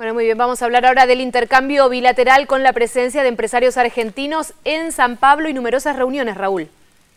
Bueno, muy bien, vamos a hablar ahora del intercambio bilateral con la presencia de empresarios argentinos en San Pablo y numerosas reuniones, Raúl.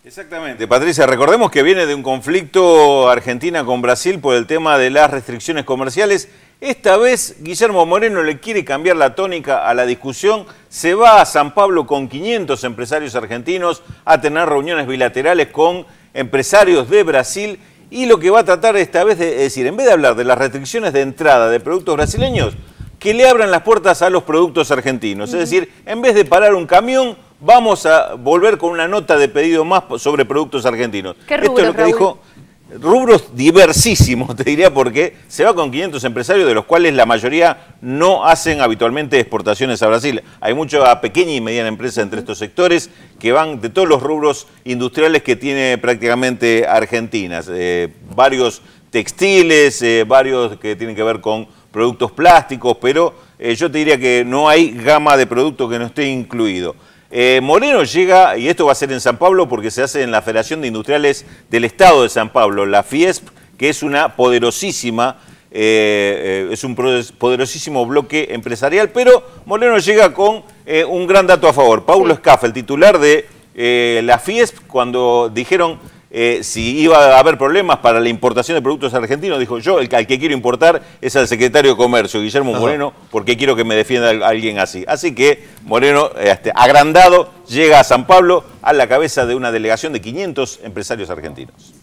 Exactamente, Patricia, recordemos que viene de un conflicto Argentina con Brasil por el tema de las restricciones comerciales. Esta vez Guillermo Moreno le quiere cambiar la tónica a la discusión, se va a San Pablo con 500 empresarios argentinos a tener reuniones bilaterales con empresarios de Brasil y lo que va a tratar esta vez es decir, en vez de hablar de las restricciones de entrada de productos brasileños, que le abran las puertas a los productos argentinos. Es decir, en vez de parar un camión, vamos a volver con una nota de pedido más sobre productos argentinos. Esto es lo que dijo rubros diversísimos, te diría, porque se va con 500 empresarios, de los cuales la mayoría no hacen habitualmente exportaciones a Brasil. Hay mucha pequeña y mediana empresa entre estos sectores que van de todos los rubros industriales que tiene prácticamente Argentina. Eh, varios textiles, eh, varios que tienen que ver con productos plásticos, pero eh, yo te diría que no hay gama de producto que no esté incluido. Eh, Moreno llega, y esto va a ser en San Pablo porque se hace en la Federación de Industriales del Estado de San Pablo, la FIESP, que es una poderosísima, eh, es un poderosísimo bloque empresarial, pero Moreno llega con un gran dato a favor. Paulo Escafa, el titular de la FIESP, cuando dijeron eh, si iba a haber problemas para la importación de productos argentinos, dijo yo, el, que quiero importar es al secretario de Comercio, Guillermo Moreno, porque quiero que me defienda alguien así. Así que Moreno, eh, este, agrandado, llega a San Pablo a la cabeza de una delegación de 500 empresarios argentinos.